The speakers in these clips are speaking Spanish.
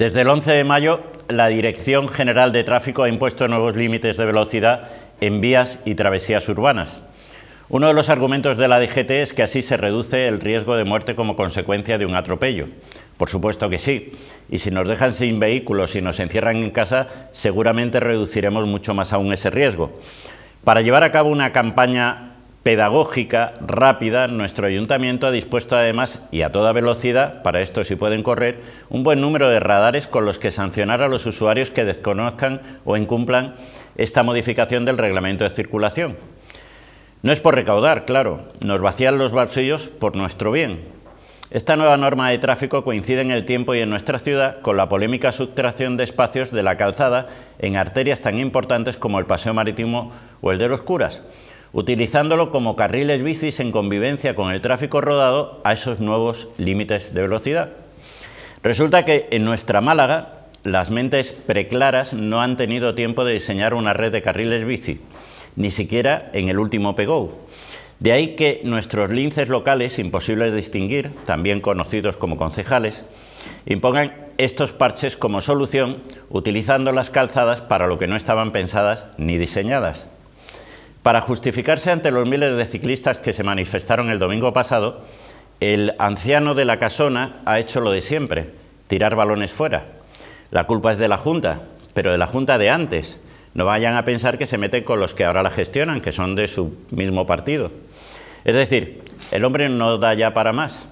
Desde el 11 de mayo, la Dirección General de Tráfico ha impuesto nuevos límites de velocidad en vías y travesías urbanas. Uno de los argumentos de la DGT es que así se reduce el riesgo de muerte como consecuencia de un atropello. Por supuesto que sí. Y si nos dejan sin vehículos y nos encierran en casa, seguramente reduciremos mucho más aún ese riesgo. Para llevar a cabo una campaña pedagógica, rápida, nuestro ayuntamiento ha dispuesto además, y a toda velocidad, para esto si pueden correr, un buen número de radares con los que sancionar a los usuarios que desconozcan o incumplan esta modificación del reglamento de circulación. No es por recaudar, claro, nos vacían los bolsillos por nuestro bien. Esta nueva norma de tráfico coincide en el tiempo y en nuestra ciudad con la polémica sustracción de espacios de la calzada en arterias tan importantes como el Paseo Marítimo o el de los Curas, utilizándolo como carriles bicis en convivencia con el tráfico rodado a esos nuevos límites de velocidad. Resulta que en nuestra Málaga las mentes preclaras no han tenido tiempo de diseñar una red de carriles bici, ni siquiera en el último PGO, De ahí que nuestros linces locales, imposibles de distinguir, también conocidos como concejales, impongan estos parches como solución utilizando las calzadas para lo que no estaban pensadas ni diseñadas. Para justificarse ante los miles de ciclistas que se manifestaron el domingo pasado, el anciano de la casona ha hecho lo de siempre, tirar balones fuera. La culpa es de la Junta, pero de la Junta de antes. No vayan a pensar que se meten con los que ahora la gestionan, que son de su mismo partido. Es decir, el hombre no da ya para más.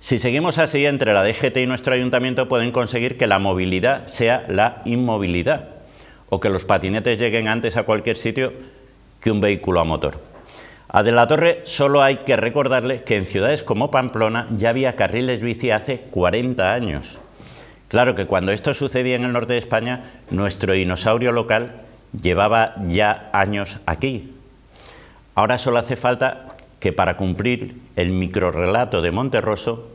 Si seguimos así, entre la DGT y nuestro ayuntamiento pueden conseguir que la movilidad sea la inmovilidad, o que los patinetes lleguen antes a cualquier sitio que un vehículo a motor. A De la Torre solo hay que recordarle que en ciudades como Pamplona ya había carriles bici hace 40 años. Claro que cuando esto sucedía en el norte de España, nuestro dinosaurio local llevaba ya años aquí. Ahora solo hace falta que para cumplir el microrrelato de Monterroso,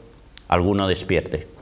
alguno despierte.